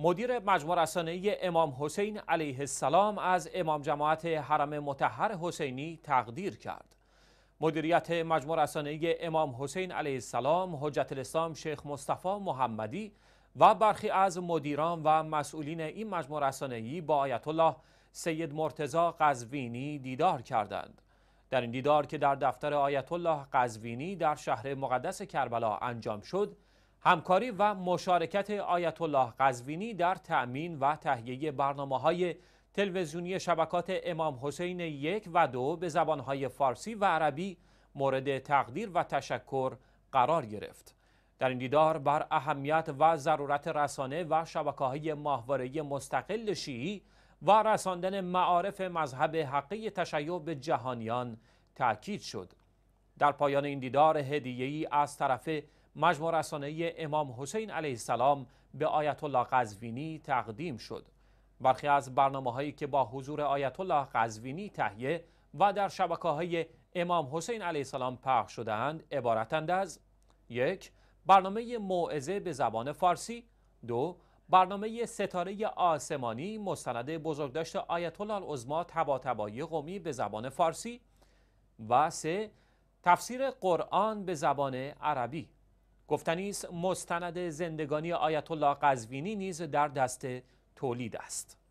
مدیر مجموع رسانه‌ای امام حسین علیه السلام از امام جماعت حرم متحر حسینی تقدیر کرد. مدیریت مجموع رسانه‌ای امام حسین علیه السلام، حجت الاسلام شیخ مصطفی محمدی و برخی از مدیران و مسئولین این مجموع رسانه‌ای با آیت الله سید مرتزا قزوینی دیدار کردند. در این دیدار که در دفتر آیت الله قزوینی در شهر مقدس کربلا انجام شد، همکاری و مشارکت آیت الله قزوینی در تأمین و تهیه برنامه های تلویزیونی شبکات امام حسین یک و دو به زبانهای فارسی و عربی مورد تقدیر و تشکر قرار گرفت. در این دیدار بر اهمیت و ضرورت رسانه و شبکه های ماهواره مستقل شیعی و رساندن معارف مذهب حقی تشیع به جهانیان تاکید شد. در پایان این دیدار هدیه‌ای از طرف مجموع رسانه امام حسین علیه السلام به آیت الله قزوینی تقدیم شد. برخی از برنامه هایی که با حضور آیت الله قزوینی تهیه و در شبکه های امام حسین علیه السلام پخش شدهاند عبارتند از یک برنامه موعظه به زبان فارسی دو برنامه ستاره آسمانی مستند بزرگداشت آیت الله العظما طباطبایی قومی به زبان فارسی و سه تفسیر قرآن به زبان عربی گفتنی است مستند زندگانی آیت الله قزوینی نیز در دست تولید است